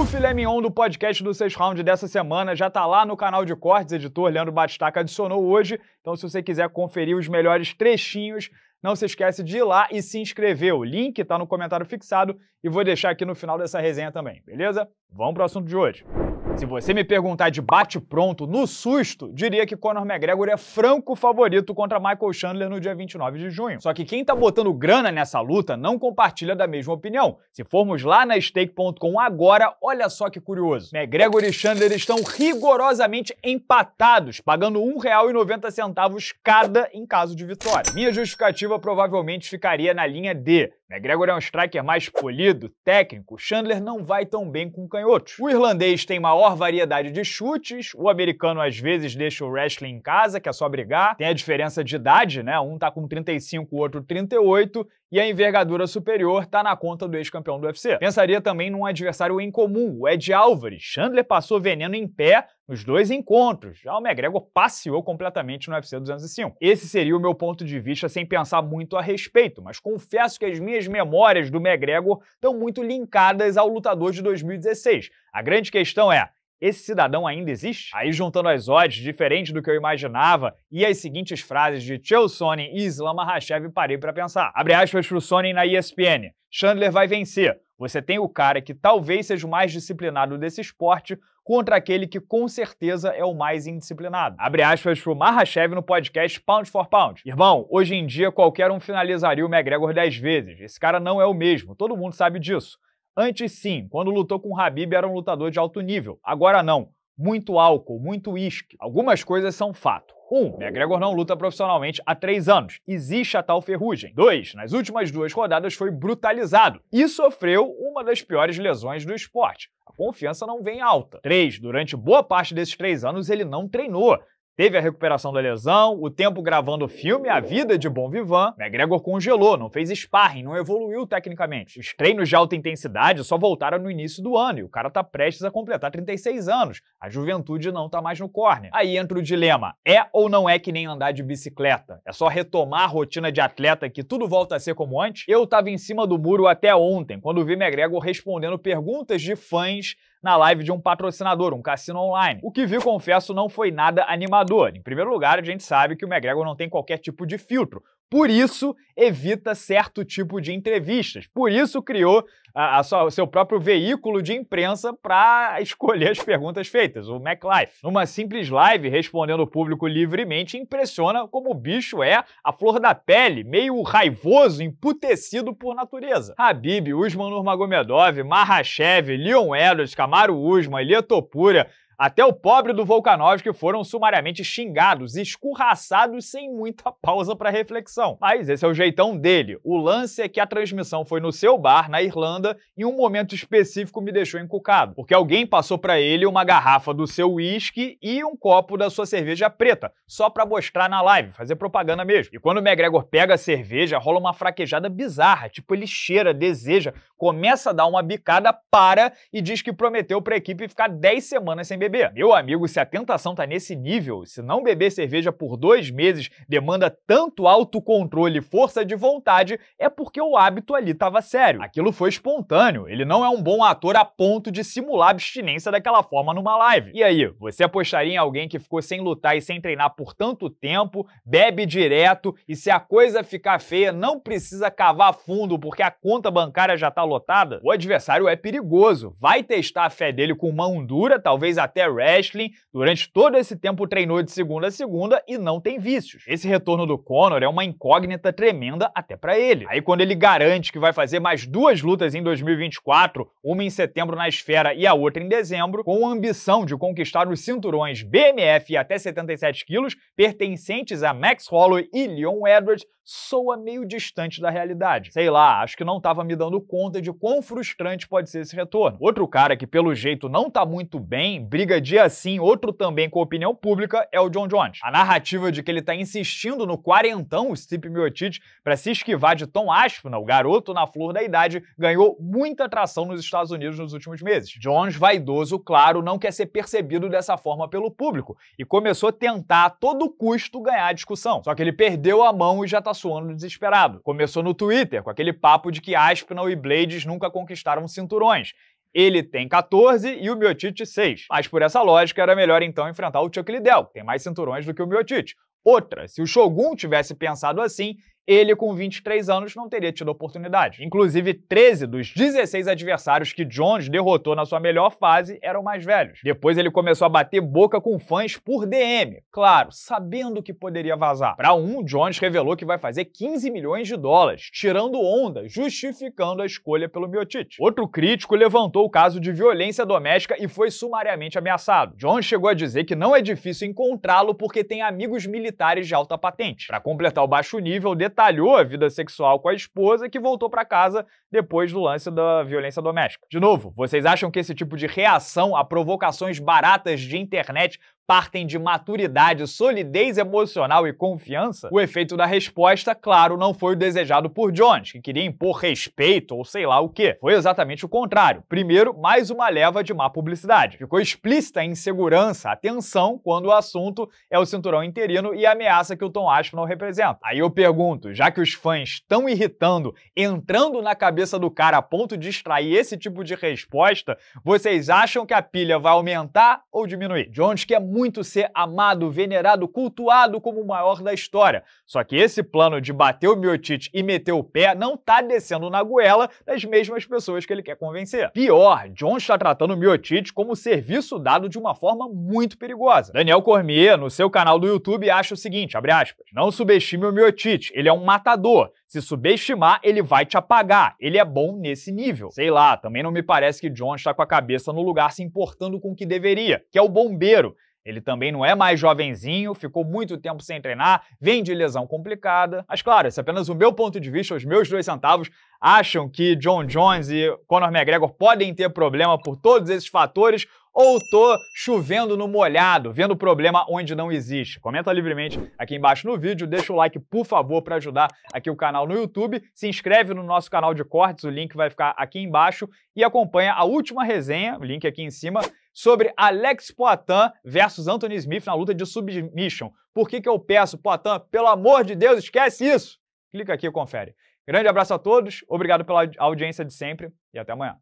O filé mignon do podcast do Seis Round dessa semana já está lá no canal de cortes, editor Leandro Batistaca adicionou hoje. Então, se você quiser conferir os melhores trechinhos, não se esquece de ir lá e se inscrever. O link está no comentário fixado e vou deixar aqui no final dessa resenha também, beleza? Vamos para o assunto de hoje. Se você me perguntar de bate-pronto, no susto, diria que Conor McGregor é franco favorito contra Michael Chandler no dia 29 de junho. Só que quem tá botando grana nessa luta não compartilha da mesma opinião. Se formos lá na stake.com agora, olha só que curioso. McGregor e Chandler estão rigorosamente empatados, pagando R$ 1,90 cada em caso de vitória. Minha justificativa provavelmente ficaria na linha D. McGregor né? é um striker mais polido, técnico. Chandler não vai tão bem com canhotos. O irlandês tem maior variedade de chutes, o americano às vezes deixa o wrestling em casa, que é só brigar. Tem a diferença de idade, né? Um tá com 35, o outro 38, e a envergadura superior tá na conta do ex-campeão do UFC. Pensaria também num adversário em comum, o Ed Álvares. Chandler passou veneno em pé, nos dois encontros, já o McGregor passeou completamente no UFC 205. Esse seria o meu ponto de vista sem pensar muito a respeito, mas confesso que as minhas memórias do McGregor estão muito linkadas ao lutador de 2016. A grande questão é, esse cidadão ainda existe? Aí juntando as odds, diferente do que eu imaginava, e as seguintes frases de Chael Sonnen e Islam Makhachev, parei para pensar. Abre aspas pro Sonnen na ESPN. Chandler vai vencer. Você tem o cara que talvez seja o mais disciplinado desse esporte, contra aquele que com certeza é o mais indisciplinado. Abre aspas pro Mahashev no podcast Pound for Pound. Irmão, hoje em dia qualquer um finalizaria o McGregor 10 vezes. Esse cara não é o mesmo, todo mundo sabe disso. Antes sim, quando lutou com o Habib era um lutador de alto nível. Agora não muito álcool, muito uísque. Algumas coisas são fato. 1. Um, McGregor não luta profissionalmente há três anos. Existe a tal ferrugem. 2. Nas últimas duas rodadas foi brutalizado e sofreu uma das piores lesões do esporte. A confiança não vem alta. 3. Durante boa parte desses três anos ele não treinou. Teve a recuperação da lesão, o tempo gravando o filme, a vida de Bom Vivan. McGregor congelou, não fez sparring, não evoluiu tecnicamente. Os treinos de alta intensidade só voltaram no início do ano e o cara tá prestes a completar 36 anos. A juventude não tá mais no corner. Aí entra o dilema: é ou não é que nem andar de bicicleta? É só retomar a rotina de atleta que tudo volta a ser como antes? Eu tava em cima do muro até ontem, quando vi McGregor respondendo perguntas de fãs na live de um patrocinador, um cassino online. O que vi, confesso, não foi nada animador. Em primeiro lugar, a gente sabe que o McGregor não tem qualquer tipo de filtro. Por isso, evita certo tipo de entrevistas. Por isso, criou a, a sua, seu próprio veículo de imprensa para escolher as perguntas feitas, o MacLife. Numa simples live, respondendo o público livremente, impressiona como o bicho é a flor da pele, meio raivoso, emputecido por natureza. Habib, Usman Nurmagomedov, Mahashev, Leon Edwards, Camaro Usman, Elia Topura, até o pobre do que foram sumariamente xingados, escorraçados sem muita pausa para reflexão. Mas esse é o jeitão dele. O lance é que a transmissão foi no seu bar, na Irlanda, e um momento específico me deixou encucado, porque alguém passou para ele uma garrafa do seu uísque e um copo da sua cerveja preta, só para mostrar na live, fazer propaganda mesmo. E quando o McGregor pega a cerveja, rola uma fraquejada bizarra, tipo ele cheira, deseja, começa a dar uma bicada, para e diz que prometeu para a equipe ficar 10 semanas sem beber beber. Meu amigo, se a tentação tá nesse nível, se não beber cerveja por dois meses demanda tanto autocontrole e força de vontade, é porque o hábito ali tava sério. Aquilo foi espontâneo, ele não é um bom ator a ponto de simular abstinência daquela forma numa live. E aí, você apostaria em alguém que ficou sem lutar e sem treinar por tanto tempo, bebe direto e se a coisa ficar feia, não precisa cavar fundo porque a conta bancária já tá lotada? O adversário é perigoso, vai testar a fé dele com mão dura, talvez até até wrestling, durante todo esse tempo treinou de segunda a segunda e não tem vícios. Esse retorno do Conor é uma incógnita tremenda até para ele. Aí quando ele garante que vai fazer mais duas lutas em 2024, uma em setembro na esfera e a outra em dezembro, com a ambição de conquistar os cinturões BMF e até 77 quilos pertencentes a Max Holloway e Leon Edwards, soa meio distante da realidade. Sei lá, acho que não estava me dando conta de quão frustrante pode ser esse retorno. Outro cara que pelo jeito não tá muito bem, briga briga dia sim, outro também com a opinião pública, é o John Jones. A narrativa de que ele está insistindo no quarentão, o Steve Miotic, para se esquivar de Tom Aspinall, né, o garoto na flor da idade, ganhou muita atração nos Estados Unidos nos últimos meses. Jones, vaidoso, claro, não quer ser percebido dessa forma pelo público e começou a tentar a todo custo ganhar a discussão. Só que ele perdeu a mão e já tá suando desesperado. Começou no Twitter com aquele papo de que Aspinall e Blades nunca conquistaram cinturões ele tem 14 e o Miotite 6. Mas por essa lógica, era melhor então enfrentar o Chuck Liddell, que tem mais cinturões do que o Miotite. Outra, se o Shogun tivesse pensado assim, ele com 23 anos não teria tido oportunidade. Inclusive, 13 dos 16 adversários que Jones derrotou na sua melhor fase eram mais velhos. Depois ele começou a bater boca com fãs por DM, claro, sabendo que poderia vazar. Para um, Jones revelou que vai fazer 15 milhões de dólares, tirando onda, justificando a escolha pelo Miotite. Outro crítico levantou o caso de violência doméstica e foi sumariamente ameaçado. Jones chegou a dizer que não é difícil encontrá-lo porque tem amigos militares de alta patente. Para completar o baixo nível, detalhe detalhou a vida sexual com a esposa que voltou para casa depois do lance da violência doméstica. De novo, vocês acham que esse tipo de reação a provocações baratas de internet partem de maturidade, solidez emocional e confiança, o efeito da resposta, claro, não foi o desejado por Jones, que queria impor respeito ou sei lá o quê. Foi exatamente o contrário. Primeiro, mais uma leva de má publicidade. Ficou explícita a insegurança, a tensão, quando o assunto é o cinturão interino e a ameaça que o Tom não representa. Aí eu pergunto, já que os fãs estão irritando, entrando na cabeça do cara a ponto de extrair esse tipo de resposta, vocês acham que a pilha vai aumentar ou diminuir? Jones, que é muito muito ser amado, venerado, cultuado como o maior da história. Só que esse plano de bater o Miotite e meter o pé não tá descendo na goela das mesmas pessoas que ele quer convencer. Pior, John está tratando o Miotite como serviço dado de uma forma muito perigosa. Daniel Cormier, no seu canal do YouTube, acha o seguinte, abre aspas, não subestime o Miotite, ele é um matador. Se subestimar, ele vai te apagar. Ele é bom nesse nível. Sei lá, também não me parece que John está com a cabeça no lugar se importando com o que deveria, que é o bombeiro. Ele também não é mais jovenzinho, ficou muito tempo sem treinar, vem de lesão complicada. Mas claro, esse é apenas o meu ponto de vista, os meus dois centavos acham que John Jones e Conor McGregor podem ter problema por todos esses fatores ou tô chovendo no molhado, vendo problema onde não existe? Comenta livremente aqui embaixo no vídeo, deixa o like, por favor, para ajudar aqui o canal no YouTube, se inscreve no nosso canal de cortes, o link vai ficar aqui embaixo e acompanha a última resenha, o link aqui em cima, sobre Alex Poitin versus Anthony Smith na luta de submission. Por que, que eu peço, Poitin, pelo amor de Deus, esquece isso? Clica aqui e confere. Grande abraço a todos, obrigado pela audiência de sempre e até amanhã.